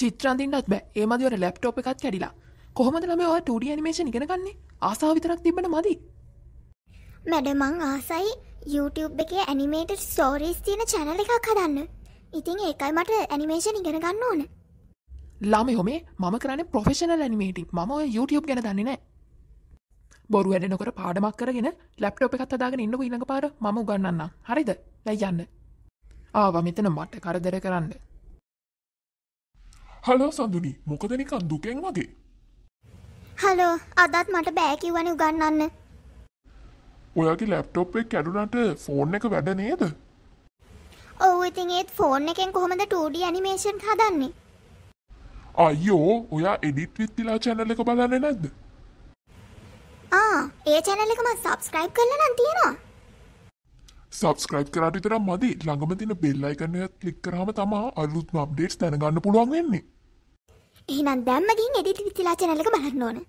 චිත්‍රන්තින්ටත් බෑ ඒ මදිවට ලැප්ටෝප් එකත් කැඩිලා කොහොමද ළම ඔය ටඩිය නිමේෂණ ගෙනගන්නේ ආසා විතරක් තිබට මදි මැඩමං ආසයි YouTube එක ඇනිමේට ස්ටෝරීස් තියෙන චැනල එකක් හදන්න ඉතින් ඒකයි මට ඇනිමේෂණ ඉගෙන ගන්න ඕන ළම හොමේ මම කරන පොෆෙෂනල් ඇනිමේටික් ම YouTube ගැන දන්නේ නෑ බොරු වැඩනකොට පාඩමක් කරගෙන ලැප්ටෝප එකත් අදාගෙන ඉන්නක ඉනඟ පාර ම ගන්නන්න හරිද දැයි යන්න ආව මෙතන මට කරදර කරන්න හලෝ සඳුනි මොකද නිකන් දුකෙන් වගේ හලෝ අදත් මට බෑකිවන උගන්නන්න ඔයාගේ ලැප්ටොප් එක කැඩුනට ෆෝන් එක වැඩ නේද ඔව් ඉතින් ඒත් ෆෝන් එකෙන් කොහොමද 2D ඇනිමේෂන් හදන්නේ අයියෝ ඔයා එඩිට් විත් විලා channel එක බලන්නේ නැද්ද ආ ඒ channel එක මම subscribe කරලා නම් තියෙනවා සබස්ක්‍රයිබ් කරට විතර මදි ළඟම තින බෙල්ලයි කරනයත් ලික් කරහම තමා අලුත්ම අප්ඩේට්ස් දැනගන්න පුළුවන් වෙන්නේ එහෙනම් දැම්ම ගිහින් එඩිට් විචිලා channel එක බලන්න ඕන.